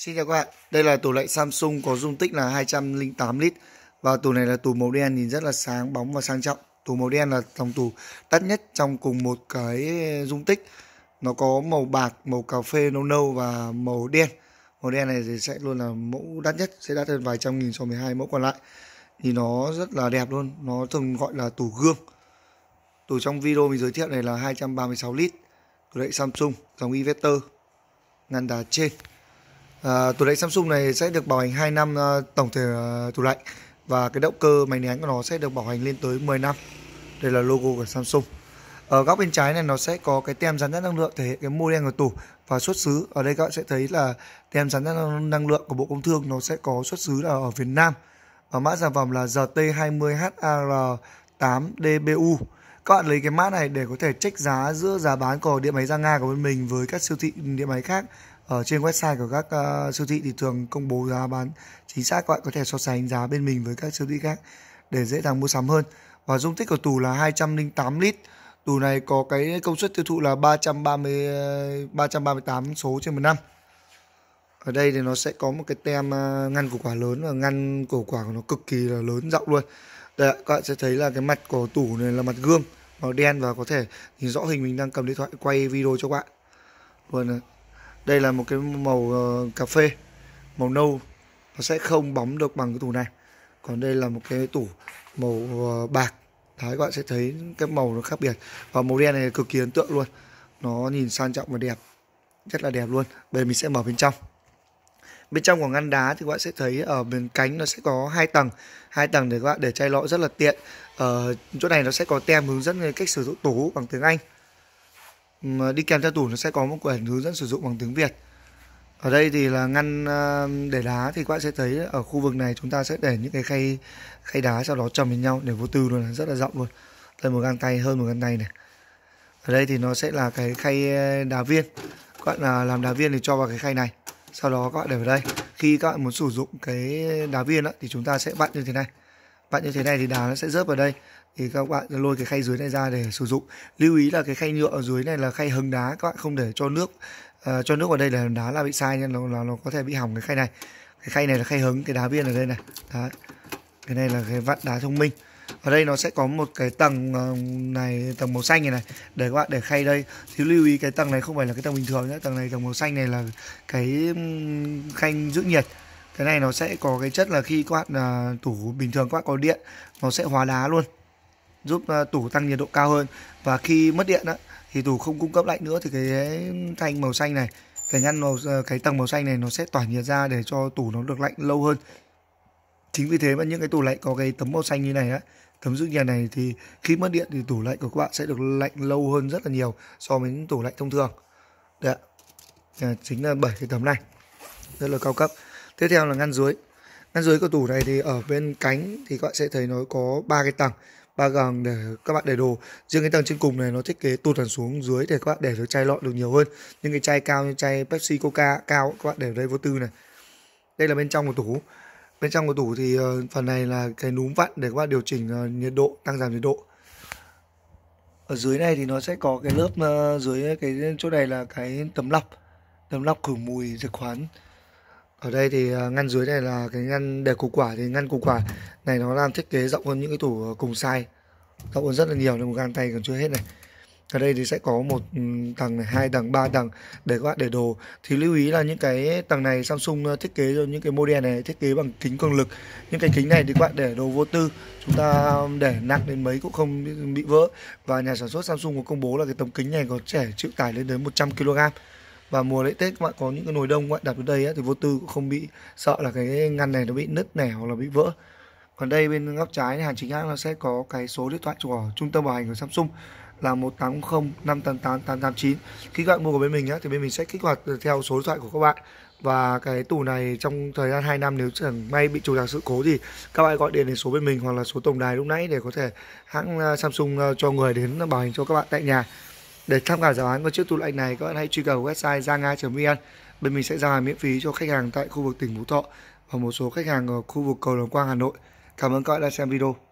Xin chào các bạn, đây là tủ lạnh Samsung có dung tích là 208 lít và tủ này là tủ màu đen nhìn rất là sáng bóng và sang trọng. Tủ màu đen là dòng tủ đắt nhất trong cùng một cái dung tích. Nó có màu bạc, màu cà phê nâu nâu và màu đen. Màu đen này thì sẽ luôn là mẫu đắt nhất, sẽ đắt hơn vài trăm nghìn so với hai mẫu còn lại. Thì nó rất là đẹp luôn, nó thường gọi là tủ gương. Tủ trong video mình giới thiệu này là 236 lít, tủ lạnh Samsung, dòng Invector, ngăn đá trên. À, tủ lạnh Samsung này sẽ được bảo hành 2 năm à, tổng thể à, tủ lạnh và cái động cơ máy nén của nó sẽ được bảo hành lên tới 10 năm. Đây là logo của Samsung. Ở góc bên trái này nó sẽ có cái tem rắn chắc năng lượng thể hiện cái model của tủ và xuất xứ. Ở đây các bạn sẽ thấy là tem rắn chắc năng lượng của Bộ Công Thương nó sẽ có xuất xứ là ở Việt Nam. và mã sản phẩm là GT20HAR8DBU. Các bạn lấy cái mã này để có thể check giá giữa giá bán của điện máy ra Nga của bên mình với các siêu thị điện máy khác ở ờ, trên website của các uh, siêu thị thì thường công bố giá bán chính xác các bạn có thể so sánh giá bên mình với các siêu thị khác để dễ dàng mua sắm hơn và dung tích của tủ là 208 lít tủ này có cái công suất tiêu thụ là 330 338 số trên một năm ở đây thì nó sẽ có một cái tem ờ, ngăn củ quả lớn và ngăn củ quả của nó cực kỳ là lớn rộng luôn đây các bạn sẽ thấy là cái mặt của tủ này là mặt gương màu đen và có thể nhìn rõ hình mình đang cầm điện thoại quay video cho các bạn luôn này đây là một cái màu ờ, cà phê màu nâu nó sẽ không bóng được bằng cái tủ này còn đây là một cái tủ màu ờ, bạc Đấy, các bạn sẽ thấy cái màu nó khác biệt và màu đen này cực kỳ ấn tượng luôn nó nhìn sang trọng và đẹp rất là đẹp luôn bây giờ mình sẽ mở bên trong bên trong của ngăn đá thì các bạn sẽ thấy ở bên cánh nó sẽ có hai tầng hai tầng để các bạn để chai lọ rất là tiện ở ờ, chỗ này nó sẽ có tem hướng dẫn cách sử dụng tủ bằng tiếng anh đi kèm theo tủ nó sẽ có một quyển hướng dẫn sử dụng bằng tiếng Việt ở đây thì là ngăn ờ, để đá thì các bạn sẽ thấy ở khu vực này chúng ta sẽ để những cái khay khay đá sau đó chồng lên nhau để vô tư luôn rất là rộng luôn đây một găng tay hơn một găng tay này ở đây thì nó sẽ là cái khay ờ, đá viên các bạn ờ, làm đá viên thì cho vào cái khay này sau đó các bạn để vào đây khi các bạn muốn sử dụng cái đá viên đó, thì chúng ta sẽ vặn như thế này vặn như thế này thì đá nó sẽ rớt vào đây thì các bạn lôi cái khay dưới này ra để sử dụng lưu ý là cái khay nhựa ở dưới này là khay hứng đá các bạn không để cho nước uh, cho nước vào đây là đá là bị sai nha nó, nó nó có thể bị hỏng cái khay này cái khay này là khay hứng cái đá viên ở đây này đấy cái này là cái vặn đá thông minh ở đây nó sẽ có một cái tầng ờ, này tầng màu xanh này này để các bạn để khay đây thì lưu ý cái tầng này không phải là cái tầng bình thường nhé tầng này tầng màu xanh này là cái khay giữ nhiệt cái này nó sẽ có cái chất là khi các bạn à, tủ bình thường các bạn có điện nó sẽ hóa đá luôn giúp à, tủ tăng nhiệt độ cao hơn và khi mất điện á, thì tủ không cung cấp lạnh nữa thì cái thanh màu xanh này cái ngăn màu à, cái tầng màu xanh này nó sẽ tỏa nhiệt ra để cho tủ nó được lạnh lâu hơn chính vì thế mà những cái tủ lạnh có cái tấm màu xanh như này á tấm giữ nhiệt này thì khi mất điện thì tủ lạnh của các bạn sẽ được lạnh lâu hơn rất là nhiều so với những tủ lạnh thông thường đấy ạ chính là bảy cái tấm này rất là cao cấp tiếp theo là ngăn dưới ngăn dưới của tủ này thì ở bên cánh thì các bạn sẽ thấy nó có ba cái tầng ba gàng để các bạn để đồ riêng cái tầng trên cùng này nó thiết kế tụt hẳn xuống dưới để các bạn để được chai lọ được nhiều hơn những cái chai cao như chai Pepsi Coca cao các bạn để ở đây vô tư này đây là bên trong của tủ bên trong của tủ thì ờ, phần này là cái núm vặn để các bạn điều chỉnh ờ, nhiệt độ tăng giảm nhiệt độ ở dưới này thì nó sẽ có cái lớp ờ, dưới cái chỗ này là cái tấm lọc tấm lọc khử mùi dịch khoán ở đây thì à, ngăn dưới này là cái ngăn để củ quả thì ngăn củ quả này nó làm thiết kế rộng hơn những cái tủ à, cùng size rộng hơn rất là nhiều nên một găng tay còn chưa hết này ở đây thì sẽ có một ừ, tầng này, hai tầng, ba tầng để các bạn để đồ. Thì lưu ý là những cái tầng này Samsung à, thiết kế cho những cái model này thiết kế bằng kính cường lực. Những cái kính này thì các bạn để đồ vô tư, chúng ta um, để nặng đến mấy cũng không bị vỡ. Và nhà sản xuất Samsung có công bố là cái tấm kính này có thể chịu tải lên đến 100 kg và mùa lễ tết các bạn có những cái nồi đông các bạn đặt ở đây ấy, thì vô tư cũng không bị sợ là cái ngăn này nó bị nứt nẻ hoặc là bị vỡ còn đây bên góc trái hàng chính hãng nó sẽ có cái số điện thoại của trung tâm bảo hành của Samsung là 1800 588 889 khi các bạn mua của bên mình á, thì bên mình sẽ kích hoạt theo số điện thoại của các bạn và cái tủ này trong thời gian 2 năm nếu chẳng may bị chủ trặc sự cố thì các bạn gọi điện đến số bên mình hoặc là số tổng đài lúc nãy để có thể hãng ờ, Samsung ờ, cho người đến bảo hành cho các bạn tại nhà để tham khảo giá bán của chiếc tủ lạnh này, các bạn hãy truy cập website zanga.vn. Bên mình sẽ giao hàng miễn phí cho khách hàng tại khu vực tỉnh Phú Thọ và một số khách hàng ở khu vực cầu Đồng Quang Hà Nội. Cảm ơn các bạn đã xem video.